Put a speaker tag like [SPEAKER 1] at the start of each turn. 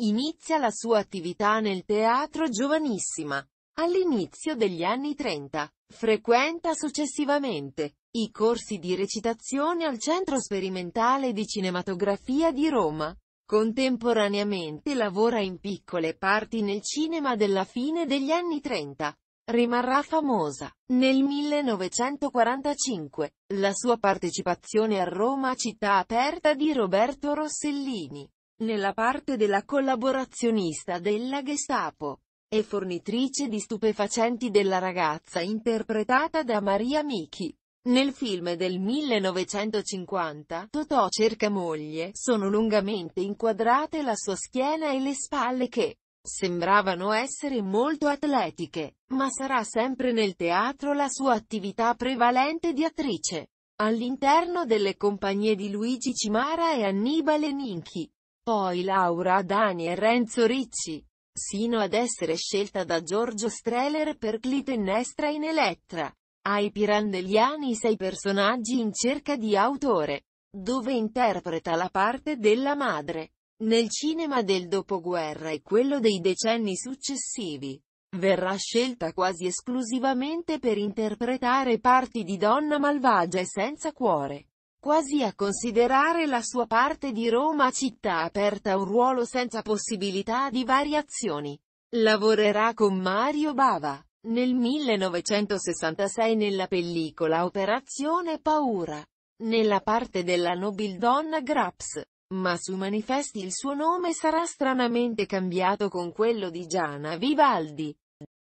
[SPEAKER 1] Inizia la sua attività nel teatro giovanissima. All'inizio degli anni 30, frequenta successivamente i corsi di recitazione al Centro Sperimentale di Cinematografia di Roma. Contemporaneamente lavora in piccole parti nel cinema della fine degli anni 30. Rimarrà famosa. Nel 1945, la sua partecipazione a Roma Città Aperta di Roberto Rossellini nella parte della collaborazionista della Gestapo e fornitrice di stupefacenti della ragazza interpretata da Maria Michi. Nel film del 1950, Totò cerca moglie, sono lungamente inquadrate la sua schiena e le spalle che sembravano essere molto atletiche, ma sarà sempre nel teatro la sua attività prevalente di attrice. All'interno delle compagnie di Luigi Cimara e Annibale Ninchi, poi Laura Dani e Renzo Ricci. Sino ad essere scelta da Giorgio Streller per Clitennestra in Elettra. Ai Pirandelliani sei personaggi in cerca di autore. Dove interpreta la parte della madre. Nel cinema del dopoguerra e quello dei decenni successivi. Verrà scelta quasi esclusivamente per interpretare parti di donna malvagia e senza cuore quasi a considerare la sua parte di Roma città aperta un ruolo senza possibilità di variazioni. Lavorerà con Mario Bava. Nel 1966 nella pellicola Operazione Paura. Nella parte della nobildonna Graps. Ma su manifesti il suo nome sarà stranamente cambiato con quello di Gianna Vivaldi.